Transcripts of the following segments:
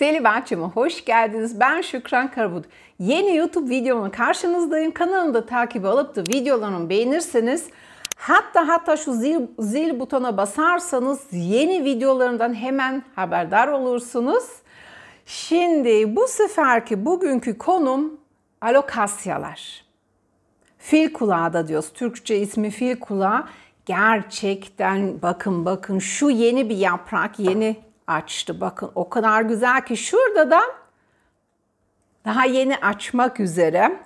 Selibatçıma hoş geldiniz. Ben Şükran Karabut. Yeni YouTube videomla karşınızdayım. Kanalımda takip alıp da videolarımı beğenirseniz hatta hatta şu zil, zil butona basarsanız yeni videolarımdan hemen haberdar olursunuz. Şimdi bu seferki bugünkü konum alokasyalar. Fil kulağı da diyoruz. Türkçe ismi fil kulağı. Gerçekten bakın bakın şu yeni bir yaprak, yeni açtı. Bakın o kadar güzel ki şurada da daha yeni açmak üzere.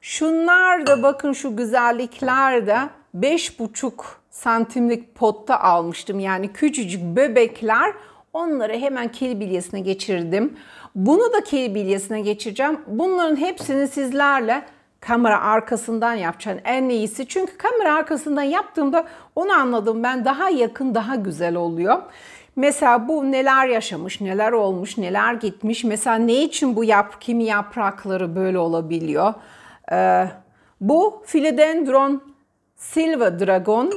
Şunlar da bakın şu güzellikler de 5,5 santimlik potta almıştım. Yani küçücük bebekler onları hemen kil bilyesine geçirdim. Bunu da kil bilyesine geçireceğim. Bunların hepsini sizlerle kamera arkasından yapacağım en iyisi. Çünkü kamera arkasından yaptığımda onu anladım ben daha yakın daha güzel oluyor. Mesela bu neler yaşamış, neler olmuş, neler gitmiş. Mesela ne için bu yap, kimi yaprakları böyle olabiliyor? Ee, bu Philodendron Silver Dragon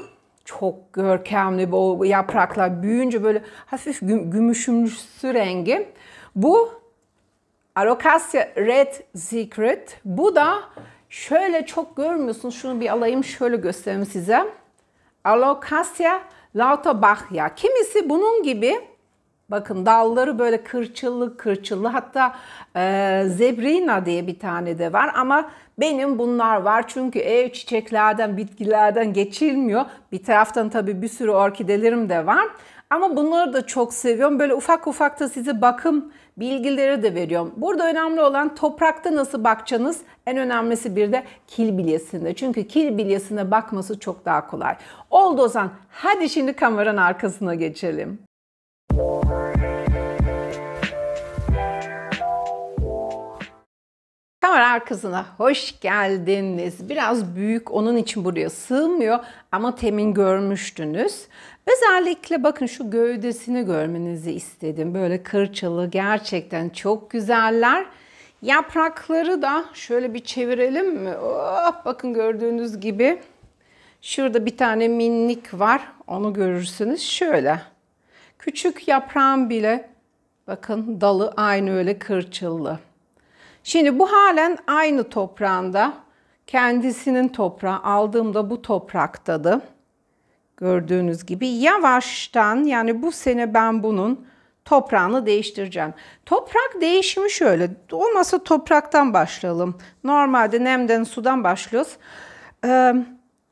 çok görkemli bu yapraklar büyüyünce böyle hafif güm, gümüşümsü rengi. Bu Alocasia Red Secret. Bu da şöyle çok görmüyorsunuz. Şunu bir alayım şöyle göstereyim size. Alocasia Red Lautabachia. Kimisi bunun gibi bakın dalları böyle kırçıllı kırçıllı hatta e, zebrina diye bir tane de var ama benim bunlar var çünkü ev çiçeklerden bitkilerden geçilmiyor. Bir taraftan tabii bir sürü orkidelerim de var. Ama bunları da çok seviyorum. Böyle ufak ufak da size bakım bilgileri de veriyorum. Burada önemli olan toprakta nasıl bakacağınız en önemlisi bir de kil bilyesinde. Çünkü kil bilyesine bakması çok daha kolay. Oldu Ozan hadi şimdi kameranın arkasına geçelim. Müzik Kamera arkasına hoş geldiniz. Biraz büyük onun için buraya sığmıyor ama temin görmüştünüz. Özellikle bakın şu gövdesini görmenizi istedim. Böyle kırçalı gerçekten çok güzeller. Yaprakları da şöyle bir çevirelim mi? Oh, bakın gördüğünüz gibi şurada bir tane minik var. Onu görürsünüz şöyle. Küçük yaprağım bile bakın dalı aynı öyle kırçıllı. Şimdi bu halen aynı toprağında. Kendisinin toprağı aldığımda bu topraktadı. Gördüğünüz gibi yavaştan yani bu sene ben bunun toprağını değiştireceğim. Toprak değişimi şöyle. Olmasa topraktan başlayalım. Normalde nemden sudan başlıyoruz. Ee,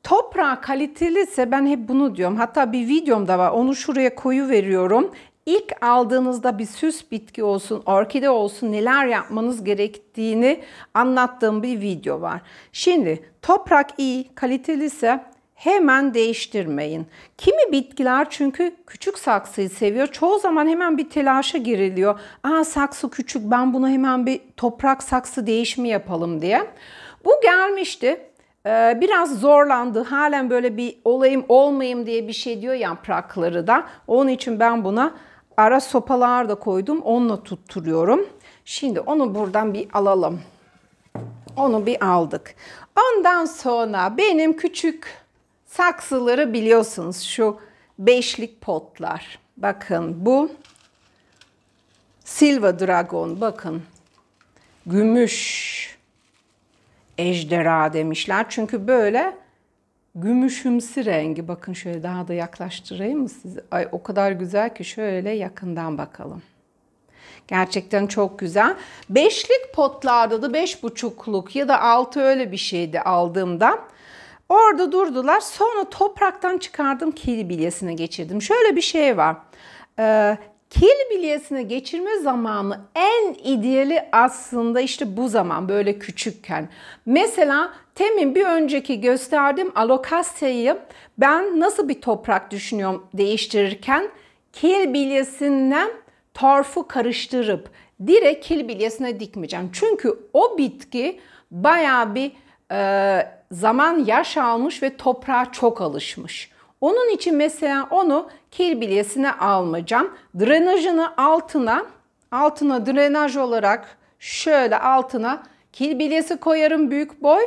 toprağı kaliteliyse ben hep bunu diyorum. Hatta bir videom da var. Onu şuraya koyu veriyorum ilk aldığınızda bir süs bitki olsun, orkide olsun neler yapmanız gerektiğini anlattığım bir video var. Şimdi toprak iyi, kaliteli ise hemen değiştirmeyin. Kimi bitkiler çünkü küçük saksıyı seviyor. Çoğu zaman hemen bir telaşa giriliyor. Aa saksı küçük ben bunu hemen bir toprak saksı değişimi yapalım diye. Bu gelmişti ee, biraz zorlandı. Halen böyle bir olayım olmayayım diye bir şey diyor yaprakları da. Onun için ben buna ara sopalar da koydum. Onunla tutturuyorum. Şimdi onu buradan bir alalım. Onu bir aldık. Ondan sonra benim küçük saksıları biliyorsunuz şu beşlik potlar. Bakın bu Silva Dragon bakın. Gümüş ejderha demişler. Çünkü böyle gümüşümsü rengi. Bakın şöyle daha da yaklaştırayım mı size? Ay o kadar güzel ki şöyle yakından bakalım. Gerçekten çok güzel. Beşlik potlarda da beş buçukluk ya da altı öyle bir şeydi aldığımda. Orada durdular. Sonra topraktan çıkardım kil bilyesine geçirdim. Şöyle bir şey var. Ee, kil bilyesine geçirme zamanı en ideali aslında işte bu zaman böyle küçükken. Mesela temin bir önceki gösterdiğim alokasyayı ben nasıl bir toprak düşünüyorum değiştirirken kil bilyesinden torfu karıştırıp direkt kil bilyesine dikmeyeceğim. Çünkü o bitki baya bir e, zaman yaş almış ve toprağa çok alışmış. Onun için mesela onu kirbilyesine almayacağım. Drenajını altına, altına drenaj olarak şöyle altına kirbilyesi koyarım büyük boy.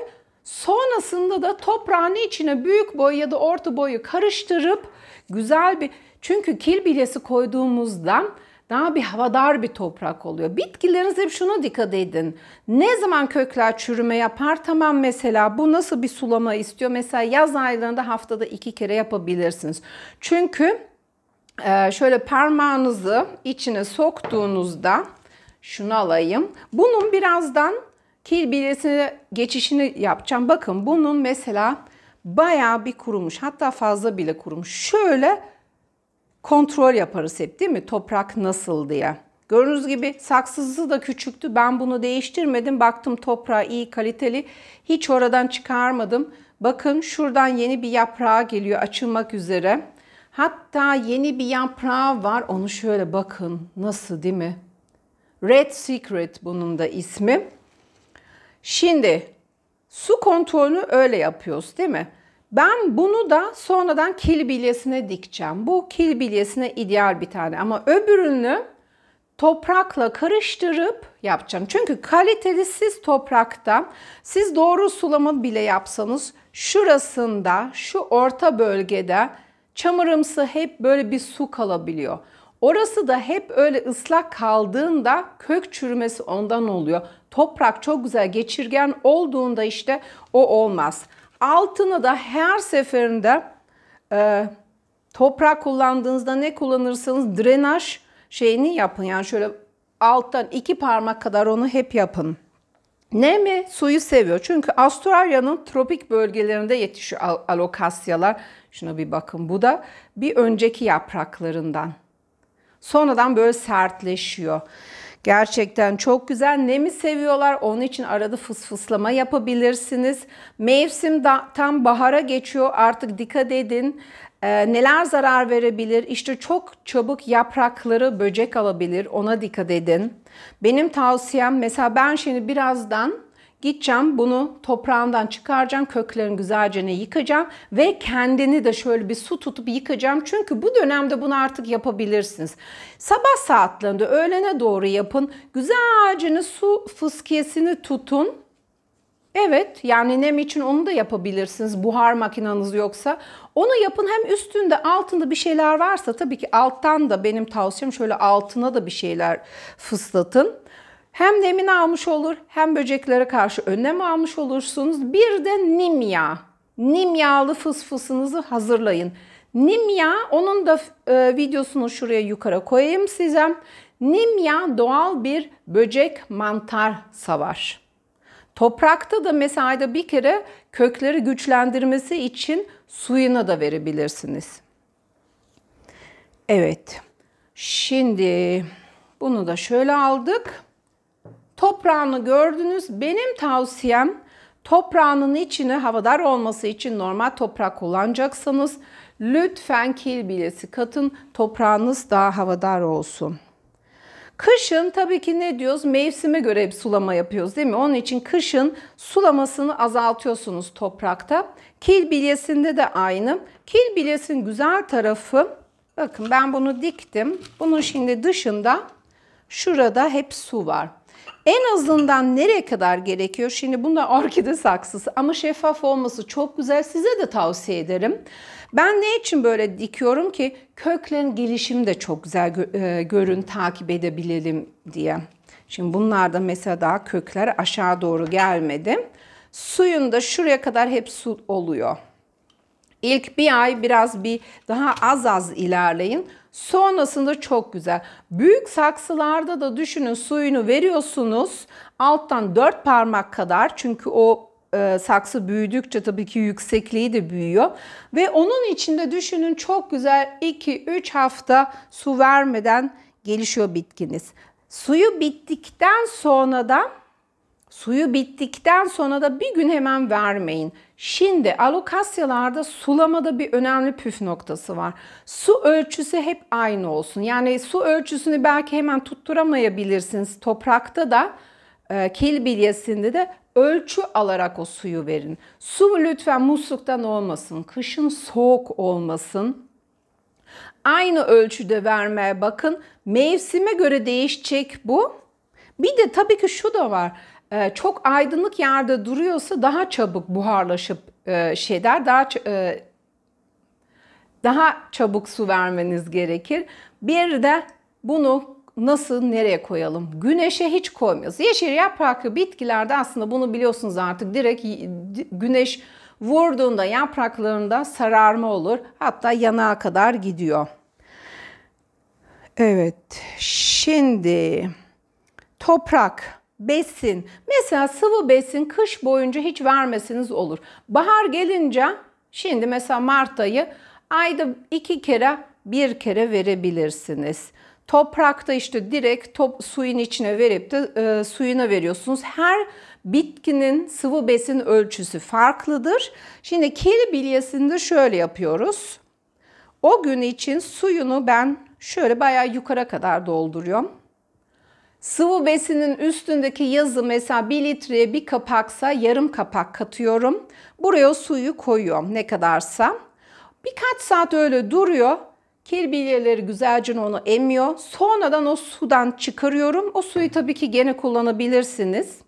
Sonrasında da toprağın içine büyük boy ya da orta boyu karıştırıp güzel bir... Çünkü kirbilyesi koyduğumuzda daha bir havadar bir toprak oluyor. Bitkileriniz hep şuna dikkat edin. Ne zaman kökler çürüme yapar? Tamam mesela bu nasıl bir sulama istiyor? Mesela yaz aylarında haftada iki kere yapabilirsiniz. Çünkü e, şöyle parmağınızı içine soktuğunuzda şunu alayım. Bunun birazdan kil bilyesine geçişini yapacağım. Bakın bunun mesela bayağı bir kurumuş. Hatta fazla bile kurumuş. Şöyle kontrol yaparız hep değil mi? Toprak nasıl diye. Gördüğünüz gibi saksısı da küçüktü. Ben bunu değiştirmedim. Baktım toprağı iyi, kaliteli. Hiç oradan çıkarmadım. Bakın şuradan yeni bir yaprağa geliyor açılmak üzere. Hatta yeni bir yaprağı var. Onu şöyle bakın. Nasıl değil mi? Red Secret bunun da ismi. Şimdi su kontrolünü öyle yapıyoruz değil mi? Ben bunu da sonradan kil bilyesine dikeceğim. Bu kil bilyesine ideal bir tane ama öbürünü toprakla karıştırıp yapacağım. Çünkü kaliteli siz topraktan, siz doğru sulama bile yapsanız şurasında, şu orta bölgede çamurumsu hep böyle bir su kalabiliyor. Orası da hep öyle ıslak kaldığında kök çürümesi ondan oluyor. Toprak çok güzel geçirgen olduğunda işte o olmaz. Altını da her seferinde e, toprak kullandığınızda ne kullanırsanız drenaj şeyini yapın. Yani şöyle alttan iki parmak kadar onu hep yapın. Nemi suyu seviyor. Çünkü Avustralya'nın tropik bölgelerinde yetişiyor al alokasyalar. Şuna bir bakın. Bu da bir önceki yapraklarından. Sonradan böyle sertleşiyor. Gerçekten çok güzel. Nemi seviyorlar. Onun için arada fısfıslama yapabilirsiniz. Mevsim da, tam bahara geçiyor. Artık dikkat edin. Ee, neler zarar verebilir? İşte çok çabuk yaprakları böcek alabilir. Ona dikkat edin. Benim tavsiyem mesela ben şimdi birazdan Gideceğim bunu toprağından çıkaracağım, köklerini güzelce ne yıkacağım ve kendini de şöyle bir su tutup yıkacağım. Çünkü bu dönemde bunu artık yapabilirsiniz. Sabah saatlerinde öğlene doğru yapın. Güzelce su fıskiyesini tutun. Evet yani nem için onu da yapabilirsiniz buhar makinanız yoksa. Onu yapın hem üstünde altında bir şeyler varsa tabii ki alttan da benim tavsiyem şöyle altına da bir şeyler fıslatın. Hem nemini almış olur hem böceklere karşı önlem almış olursunuz. Bir de nim nim yağlı fısfısınızı hazırlayın. Nim Nimya onun da e, videosunu şuraya yukarı koyayım size. Nim Nimya doğal bir böcek mantar savar. Toprakta da mesela bir kere kökleri güçlendirmesi için suyuna da verebilirsiniz. Evet. Şimdi bunu da şöyle aldık. Toprağını gördünüz. Benim tavsiyem toprağının içini havadar olması için normal toprak kullanacaksınız. lütfen kil bilesi katın. Toprağınız daha havadar olsun. Kışın tabii ki ne diyoruz? Mevsime göre bir sulama yapıyoruz değil mi? Onun için kışın sulamasını azaltıyorsunuz toprakta. Kil bilyesinde de aynı. Kil bilyesinin güzel tarafı bakın ben bunu diktim. Bunun şimdi dışında şurada hep su var. En azından nereye kadar gerekiyor? Şimdi bunlar orkide saksısı ama şeffaf olması çok güzel. Size de tavsiye ederim. Ben ne için böyle dikiyorum ki köklerin gelişimi de çok güzel e, görün, takip edebilelim diye. Şimdi bunlarda mesela daha kökler aşağı doğru gelmedi. Suyun da şuraya kadar hep su oluyor. İlk bir ay biraz bir daha az az ilerleyin. Sonrasında çok güzel. Büyük saksılarda da düşünün suyunu veriyorsunuz. Alttan 4 parmak kadar çünkü o e, saksı büyüdükçe tabii ki yüksekliği de büyüyor. Ve onun içinde düşünün çok güzel 2-3 hafta su vermeden gelişiyor bitkiniz. Suyu bittikten sonra da Suyu bittikten sonra da bir gün hemen vermeyin. Şimdi alokasyalarda sulamada bir önemli püf noktası var. Su ölçüsü hep aynı olsun. Yani su ölçüsünü belki hemen tutturamayabilirsiniz. Toprakta da e, kil bilyesinde de ölçü alarak o suyu verin. Su lütfen musluktan olmasın. Kışın soğuk olmasın. Aynı ölçüde vermeye bakın. Mevsime göre değişecek bu. Bir de tabii ki şu da var. Ee, çok aydınlık yerde duruyorsa daha çabuk buharlaşıp e, şeyler daha e, daha çabuk su vermeniz gerekir. Bir de bunu nasıl nereye koyalım? Güneşe hiç koymuyoruz. Yeşil yapraklı bitkilerde aslında bunu biliyorsunuz artık direkt güneş vurduğunda yapraklarında sararma olur. Hatta yanağa kadar gidiyor. Evet. Şimdi toprak besin. Mesela sıvı besin kış boyunca hiç vermesiniz olur. Bahar gelince şimdi mesela Mart ayı ayda iki kere bir kere verebilirsiniz. Toprakta işte direkt top suyun içine verip de e, suyuna veriyorsunuz. Her bitkinin sıvı besin ölçüsü farklıdır. Şimdi keli bilyesinde şöyle yapıyoruz. O gün için suyunu ben şöyle bayağı yukarı kadar dolduruyorum. Sıvı besinin üstündeki yazı mesela 1 litreye bir kapaksa yarım kapak katıyorum. Buraya suyu koyuyorum ne kadarsa. Birkaç saat öyle duruyor. Kirbilyeleri güzelce onu emiyor. Sonradan o sudan çıkarıyorum. O suyu tabii ki gene kullanabilirsiniz.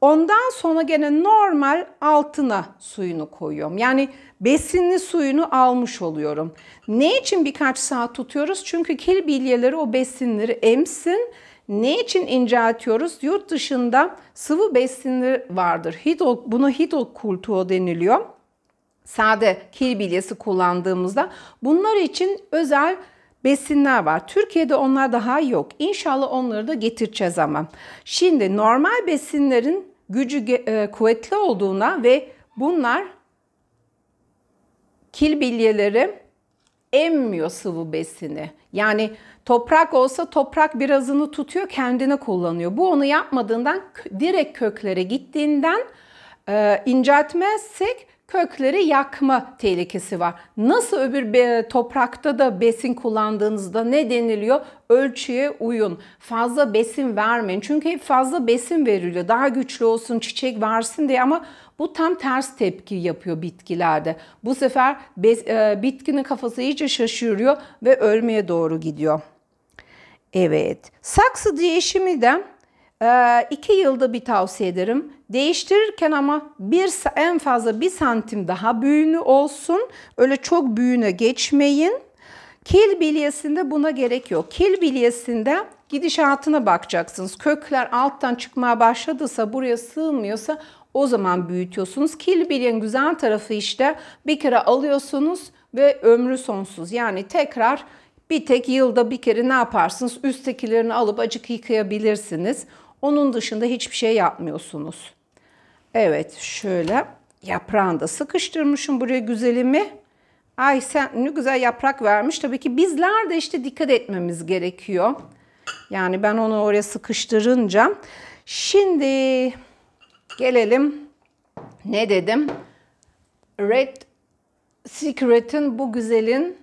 Ondan sonra gene normal altına suyunu koyuyorum. Yani besinli suyunu almış oluyorum. Ne için birkaç saat tutuyoruz? Çünkü kirbilyeleri o besinleri emsin ne için inceltiyoruz? Yurt dışında sıvı besinleri vardır. Hidro, bunu hidrokultuo deniliyor. Sade kil bilyesi kullandığımızda bunlar için özel besinler var. Türkiye'de onlar daha yok. İnşallah onları da getireceğiz ama. Şimdi normal besinlerin gücü e, kuvvetli olduğuna ve bunlar kil bilyeleri emmiyor sıvı besini. Yani Toprak olsa toprak birazını tutuyor kendine kullanıyor. Bu onu yapmadığından direkt köklere gittiğinden e, inceltmezsek kökleri yakma tehlikesi var. Nasıl öbür toprakta da besin kullandığınızda ne deniliyor? Ölçüye uyun. Fazla besin vermeyin. Çünkü hep fazla besin veriliyor. Daha güçlü olsun, çiçek versin diye ama bu tam ters tepki yapıyor bitkilerde. Bu sefer bez, e, bitkinin kafası iyice şaşırıyor ve ölmeye doğru gidiyor. Evet, saksı değişimi de e, iki yılda bir tavsiye ederim. Değiştirirken ama bir en fazla bir santim daha büyüğünü olsun. Öyle çok büyüğüne geçmeyin. Kil bilyesinde buna gerek yok. Kil bilyesinde gidişatına bakacaksınız. Kökler alttan çıkmaya başladıysa buraya sığmıyorsa o zaman büyütüyorsunuz. Kil bilyenin güzel tarafı işte bir kere alıyorsunuz ve ömrü sonsuz. Yani tekrar bir tek yılda bir kere ne yaparsınız? Üsttekilerini alıp acık yıkayabilirsiniz. Onun dışında hiçbir şey yapmıyorsunuz. Evet şöyle yaprağını da sıkıştırmışım buraya güzelimi. Ay sen ne güzel yaprak vermiş. Tabii ki bizler de işte dikkat etmemiz gerekiyor. Yani ben onu oraya sıkıştırınca. Şimdi gelelim ne dedim? Red Secret'in bu güzelin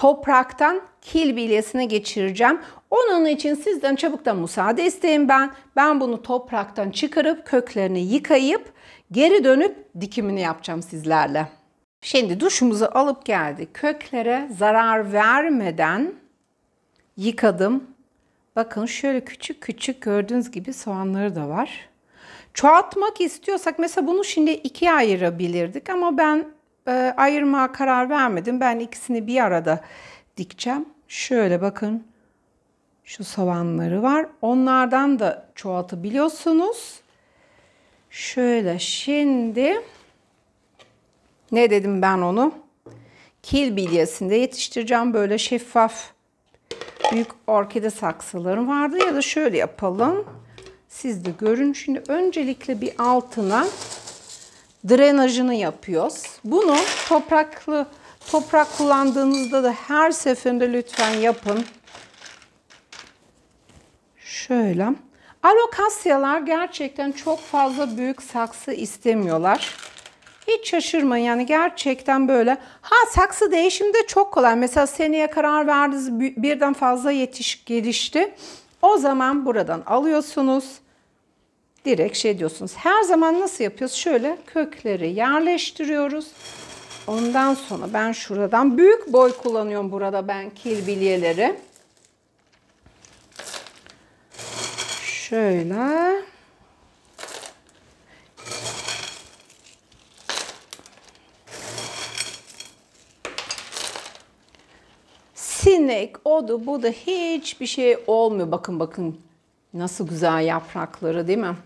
topraktan kil bilyesine geçireceğim. Onun için sizden çabuk da müsaade isteyin ben. Ben bunu topraktan çıkarıp köklerini yıkayıp geri dönüp dikimini yapacağım sizlerle. Şimdi duşumuzu alıp geldi. Köklere zarar vermeden yıkadım. Bakın şöyle küçük küçük gördüğünüz gibi soğanları da var. Çoğaltmak istiyorsak mesela bunu şimdi ikiye ayırabilirdik ama ben e, ee, ayırma karar vermedim. Ben ikisini bir arada dikeceğim. Şöyle bakın şu soğanları var. Onlardan da çoğaltabiliyorsunuz. Şöyle şimdi ne dedim ben onu? Kil bilyesinde yetiştireceğim böyle şeffaf büyük orkide saksılarım vardı ya da şöyle yapalım. Siz de görün. Şimdi öncelikle bir altına drenajını yapıyoruz. Bunu topraklı toprak kullandığınızda da her seferinde lütfen yapın. Şöyle. Alokasyalar gerçekten çok fazla büyük saksı istemiyorlar. Hiç şaşırmayın yani gerçekten böyle. Ha saksı değişimi de çok kolay. Mesela seneye karar verdiniz birden fazla yetiş gelişti. O zaman buradan alıyorsunuz direkt şey diyorsunuz. Her zaman nasıl yapıyoruz? Şöyle kökleri yerleştiriyoruz. Ondan sonra ben şuradan büyük boy kullanıyorum burada ben kilbilyeleri. Şöyle. Sinek, odu, bu da hiçbir şey olmuyor. Bakın bakın Nasıl güzel yaprakları değil mi?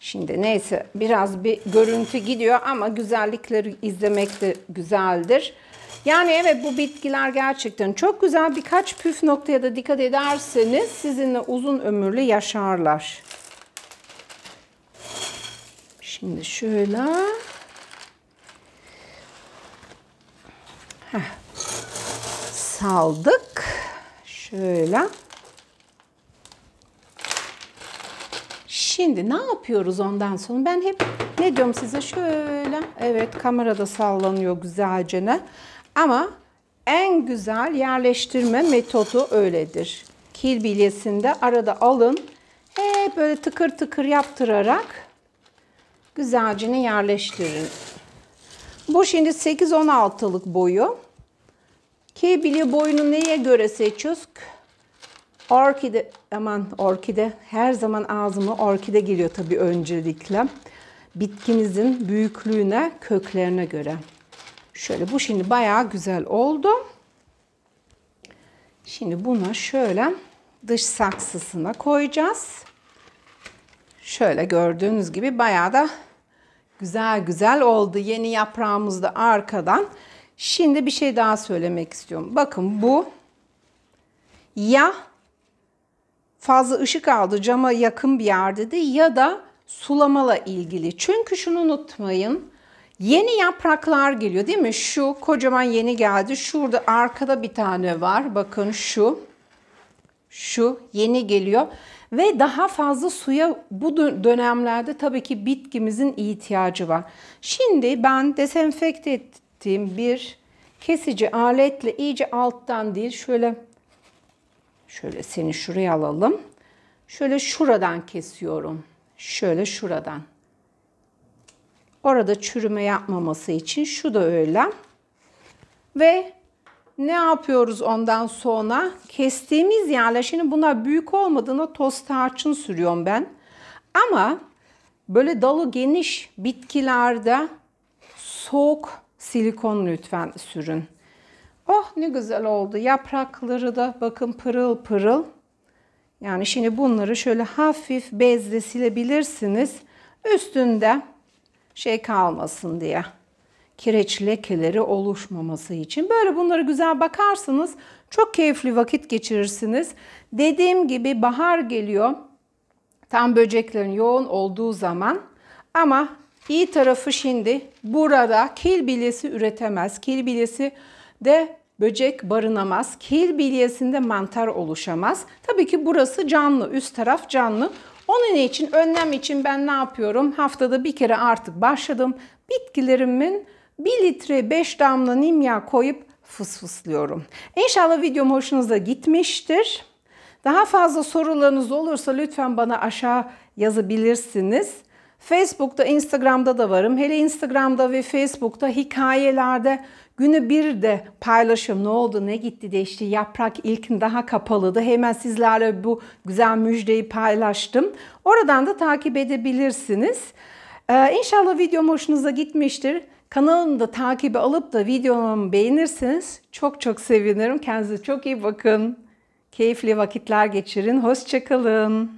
Şimdi neyse biraz bir görüntü gidiyor ama güzellikleri izlemek de güzeldir. Yani evet bu bitkiler gerçekten çok güzel. Birkaç püf noktaya da dikkat ederseniz sizinle uzun ömürlü yaşarlar. Şimdi şöyle. Heh. Saldık. Şöyle. Şimdi ne yapıyoruz ondan sonra? Ben hep ne diyorum size şöyle. Evet kamerada sallanıyor güzelce ne. Ama en güzel yerleştirme metodu öyledir. Kil bilyesinde arada alın. Hep böyle tıkır tıkır yaptırarak güzelcini yerleştirin. Bu şimdi 8-16'lık boyu. Kil bilye boyunu neye göre seçiyoruz? Orkide, aman orkide, her zaman ağzıma orkide geliyor tabii öncelikle. Bitkinizin büyüklüğüne, köklerine göre. Şöyle bu şimdi bayağı güzel oldu. Şimdi bunu şöyle dış saksısına koyacağız. Şöyle gördüğünüz gibi bayağı da güzel güzel oldu. Yeni yaprağımız da arkadan. Şimdi bir şey daha söylemek istiyorum. Bakın bu ya fazla ışık aldı cama yakın bir yerde de ya da sulamala ilgili. Çünkü şunu unutmayın. Yeni yapraklar geliyor değil mi? Şu kocaman yeni geldi. Şurada arkada bir tane var. Bakın şu. Şu yeni geliyor. Ve daha fazla suya bu dönemlerde tabii ki bitkimizin ihtiyacı var. Şimdi ben desenfekte ettiğim bir kesici aletle iyice alttan değil şöyle Şöyle seni şuraya alalım. Şöyle şuradan kesiyorum. Şöyle şuradan. Orada çürüme yapmaması için şu da öyle. Ve ne yapıyoruz ondan sonra? Kestiğimiz yerler, şimdi buna büyük olmadığına toz tarçın sürüyorum ben. Ama böyle dalı geniş bitkilerde soğuk silikon lütfen sürün. Oh ne güzel oldu. Yaprakları da bakın pırıl pırıl. Yani şimdi bunları şöyle hafif bezle silebilirsiniz. Üstünde şey kalmasın diye. Kireç lekeleri oluşmaması için. Böyle bunları güzel bakarsınız. Çok keyifli vakit geçirirsiniz. Dediğim gibi bahar geliyor. Tam böceklerin yoğun olduğu zaman. Ama iyi tarafı şimdi burada kil bilesi üretemez. Kil bilesi üretemez de böcek barınamaz. Kil bilyesinde mantar oluşamaz. Tabii ki burası canlı, üst taraf canlı. Onun için önlem için ben ne yapıyorum? Haftada bir kere artık başladım. Bitkilerimin 1 litre 5 damla nimya koyup fısfıslıyorum. İnşallah videom hoşunuza gitmiştir. Daha fazla sorularınız olursa lütfen bana aşağı yazabilirsiniz. Facebook'ta, Instagram'da da varım. Hele Instagram'da ve Facebook'ta hikayelerde Günü bir de paylaşım ne oldu ne gitti de işte yaprak ilkin daha kapalıydı. Hemen sizlerle bu güzel müjdeyi paylaştım. Oradan da takip edebilirsiniz. Ee, inşallah videom hoşunuza gitmiştir. Kanalımı da takibi alıp da videomu beğenirsiniz. Çok çok sevinirim. Kendinize çok iyi bakın. Keyifli vakitler geçirin. Hoşçakalın.